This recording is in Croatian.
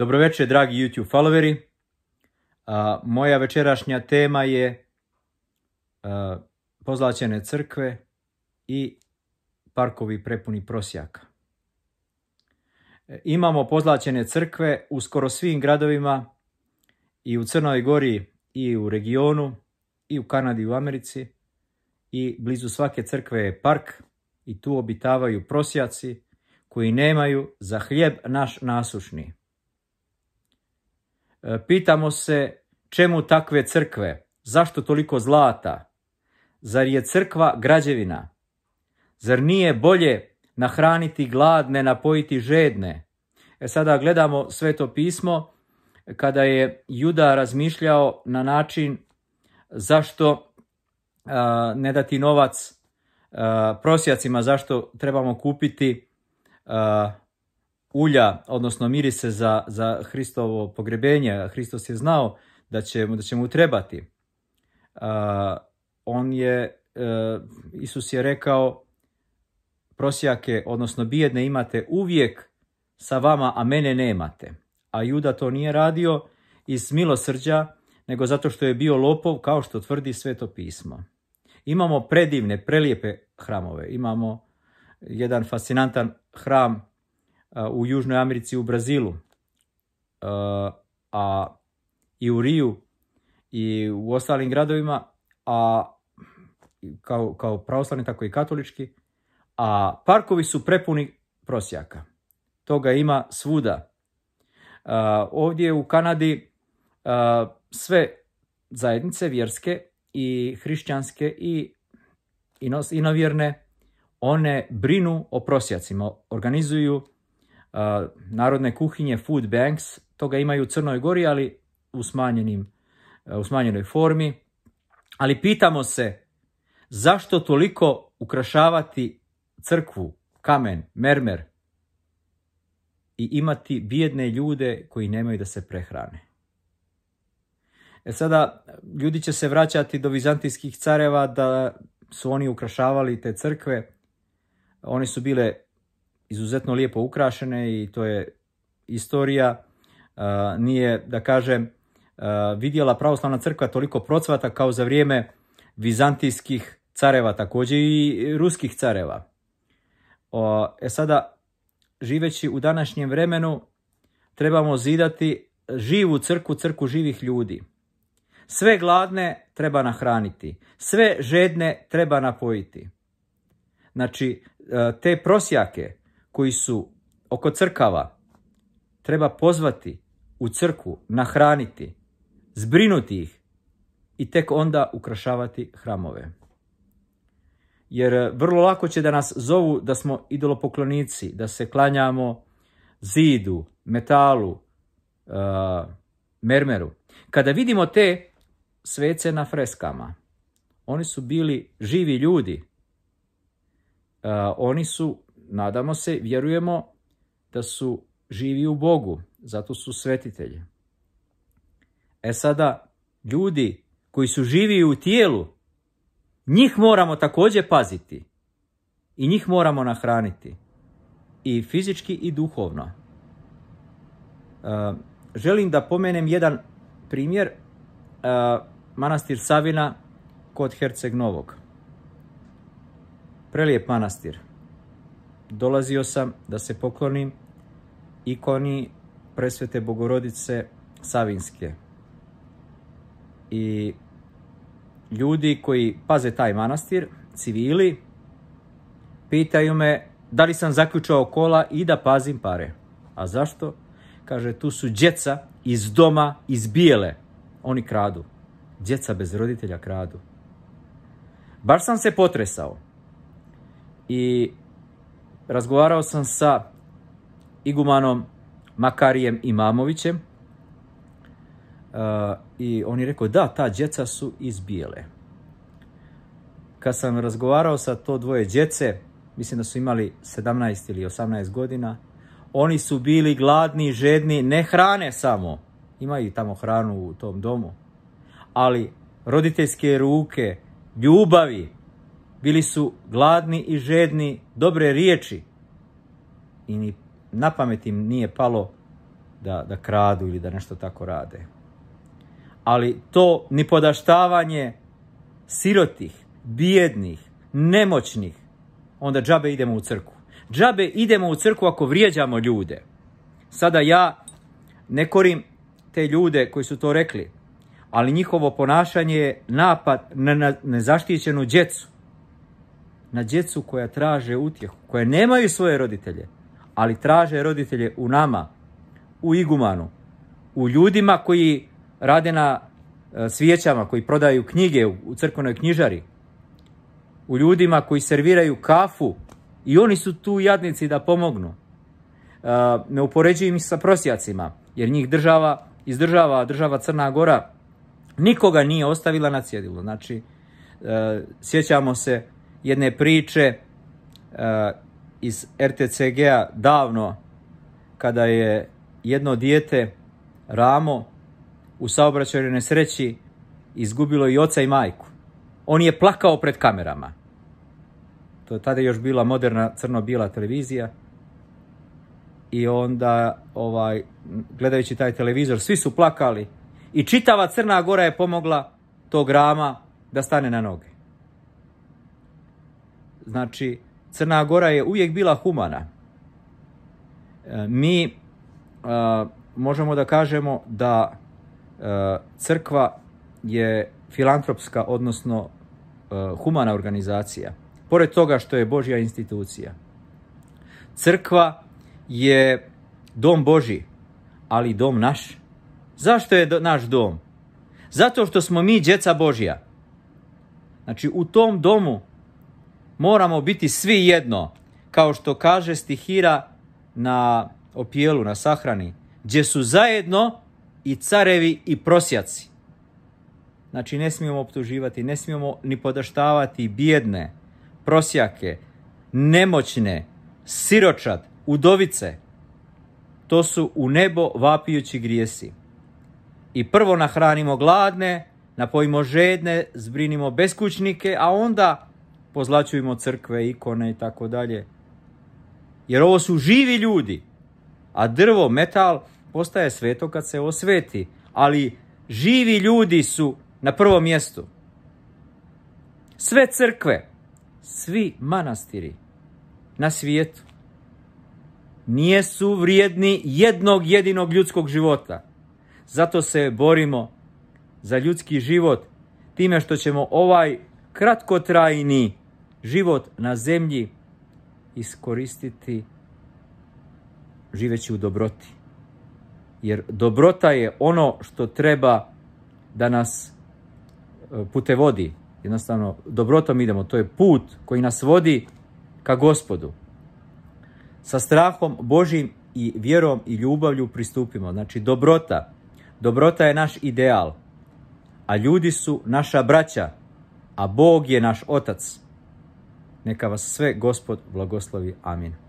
Dobroveče, dragi YouTube followeri. moja večerašnja tema je pozlaćene crkve i parkovi prepuni prosjaka. E, imamo pozlaćene crkve u skoro svim gradovima i u Crnoj Gori i u regionu i u Kanadi i u Americi i blizu svake crkve je park i tu obitavaju prosjaci koji nemaju za hljeb naš nasušni. E, pitamo se čemu takve crkve? Zašto toliko zlata? Zar je crkva građevina? Zar nije bolje nahraniti gladne, napojiti žedne? E sada gledamo sveto pismo kada je Juda razmišljao na način zašto ne dati novac prosjacima, zašto trebamo kupiti ulja, odnosno mirise za, za Hristovo pogrebenje. Hristos je znao da će, da će mu trebati. Uh, on je, e, Isus je rekao, prosjake, odnosno bijedne imate uvijek sa vama, a mene nemate. A Juda to nije radio iz milosrđa, nego zato što je bio lopov, kao što tvrdi sveto pismo. Imamo predivne, prelijepe hramove. Imamo jedan fascinantan hram u Južnoj Americi u Brazilu, a i u Riju i u ostalim gradovima, a kao, kao pravoslavni, tako i katolički, a parkovi su prepuni prosjaka. Toga ima svuda. Uh, ovdje u Kanadi sve zajednice vjerske i hrišćanske i inovjerne, one brinu o prosjacima, organizuju narodne kuhinje Food Banks, toga imaju u Crnoj Gori, ali u, smanjenim, e, u smanjenoj formi. Ali pitamo se, zašto toliko ukrašavati crkvu, kamen, mermer i imati bijedne ljude koji nemaju da se prehrane? E sada, ljudi će se vraćati do vizantijskih careva da su oni ukrašavali te crkve. Oni su bile izuzetno lijepo ukrašene i to je istorija e, nije, da kažem, e, vidjela pravoslavna crkva toliko procvata kao za vrijeme vizantijskih careva, također i ruskih careva. E sada, živeći u današnjem vremenu, trebamo zidati živu crku, crku živih ljudi. Sve gladne treba nahraniti, sve žedne treba napojiti. Znači, e, te prosjake, koji su oko crkava treba pozvati u crku, nahraniti, zbrinuti ih i tek onda ukrašavati hramove. Jer e, vrlo lako će da nas zovu da smo idolopoklonici, da se klanjamo zidu, metalu, e, mermeru. Kada vidimo te svece na freskama, oni su bili živi ljudi. E, oni su nadamo se, vjerujemo da su živi u Bogu, zato su svetitelji. E sada, ljudi koji su živi u tijelu, njih moramo također paziti i njih moramo nahraniti i fizički i duhovno. E, želim da pomenem jedan primjer e, manastir Savina kod Herceg Novog. Prelijep manastir dolazio sam da se poklonim ikoni presvete bogorodice Savinske. I ljudi koji paze taj manastir, civili, pitaju me da li sam zaključao kola i da pazim pare. A zašto? Kaže, tu su djeca iz doma, iz bijele. Oni kradu. Djeca bez roditelja kradu. Baš sam se potresao. I razgovarao sam sa igumanom Makarijem Imamovićem uh, i on je rekao da, ta djeca su iz Kad sam razgovarao sa to dvoje djece, mislim da su imali 17 ili 18 godina, oni su bili gladni, žedni, ne hrane samo. Imaju tamo hranu u tom domu. Ali roditeljske ruke, ljubavi, bili su gladni i žedni dobre riječi i ni na pamet im nije palo da, da kradu ili da nešto tako rade. Ali to ni podaštavanje sirotih, bijednih, nemoćnih, onda džabe idemo u crku. Džabe idemo u crku ako vrijeđamo ljude. Sada ja ne korim te ljude koji su to rekli, ali njihovo ponašanje je napad na nezaštićenu djecu na djecu koja traže utjehu, koja nemaju svoje roditelje, ali traže roditelje u nama, u igumanu, u ljudima koji rade na e, svijećama, koji prodaju knjige u crkvenoj knjižari, u ljudima koji serviraju kafu i oni su tu jadnici da pomognu. E, ne upoređujem ih sa prosjacima, jer njih država izdržava, država Crna Gora nikoga nije ostavila na cjedilu. Znači, e, sjećamo se jedne priče e, iz RTCG-a davno kada je jedno dijete Ramo u saobraćajnoj nesreći izgubilo i oca i majku. On je plakao pred kamerama. To je tada još bila moderna crno bila televizija. I onda, ovaj, gledajući taj televizor, svi su plakali. I čitava Crna Gora je pomogla tog Rama da stane na noge. Znači, Crna Gora je uvijek bila humana. E, mi e, možemo da kažemo da e, crkva je filantropska, odnosno humana organizacija. Pored toga što je Božja institucija. Crkva je dom Boži, ali dom naš. Zašto je naš dom? Zato što smo mi djeca Božja. Znači u tom domu moramo biti svi jedno, kao što kaže stihira na opijelu, na sahrani, gdje su zajedno i carevi i prosjaci. Znači ne smijemo optuživati, ne smijemo ni podaštavati bjedne, prosjake, nemoćne, siročad, udovice. To su u nebo vapijući grijesi. I prvo nahranimo gladne, napojimo žedne, zbrinimo beskućnike, a onda pozlaćujemo crkve, ikone i tako dalje. Jer ovo su živi ljudi, a drvo, metal postaje sveto kad se osveti, ali živi ljudi su na prvom mjestu. Sve crkve, svi manastiri na svijetu nijesu vrijedni jednog jedinog ljudskog života. Zato se borimo za ljudski život time što ćemo ovaj kratkotrajni život na zemlji iskoristiti živeći u dobroti. Jer dobrota je ono što treba da nas e, pute vodi. Jednostavno, dobrotom idemo. To je put koji nas vodi ka gospodu. Sa strahom Božim i vjerom i ljubavlju pristupimo. Znači, dobrota. Dobrota je naš ideal. A ljudi su naša braća. A Bog je naš otac. Нека вас све Господ благослови. Амин.